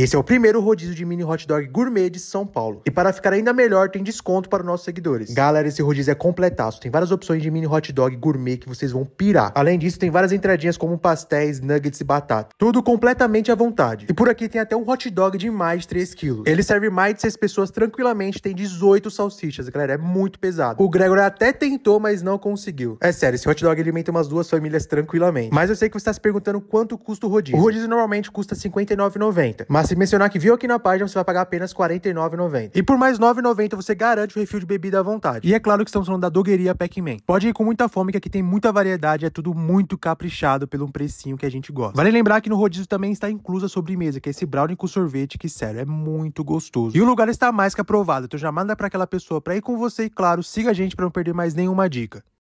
Esse é o primeiro rodízio de mini hot dog gourmet de São Paulo. E para ficar ainda melhor, tem desconto para os nossos seguidores. Galera, esse rodízio é completaço. Tem várias opções de mini hot dog gourmet que vocês vão pirar. Além disso, tem várias entradinhas como pastéis, nuggets e batata. Tudo completamente à vontade. E por aqui tem até um hot dog de mais de 3 quilos. Ele serve mais de 6 pessoas tranquilamente, tem 18 salsichas. Galera, é muito pesado. O Gregor até tentou, mas não conseguiu. É sério, esse hot dog alimenta umas duas famílias tranquilamente. Mas eu sei que você está se perguntando quanto custa o rodízio. O rodízio normalmente custa R$ 59,90. Mas se mencionar que viu aqui na página, você vai pagar apenas R$ 49,90. E por mais R$ 9,90 você garante o refil de bebida à vontade. E é claro que estamos falando da dogueria Pac-Man. Pode ir com muita fome, que aqui tem muita variedade, é tudo muito caprichado pelo precinho que a gente gosta. Vale lembrar que no rodízio também está inclusa a sobremesa, que é esse brownie com sorvete, que sério, é muito gostoso. E o lugar está mais que aprovado, então já manda para aquela pessoa para ir com você e claro, siga a gente para não perder mais nenhuma dica.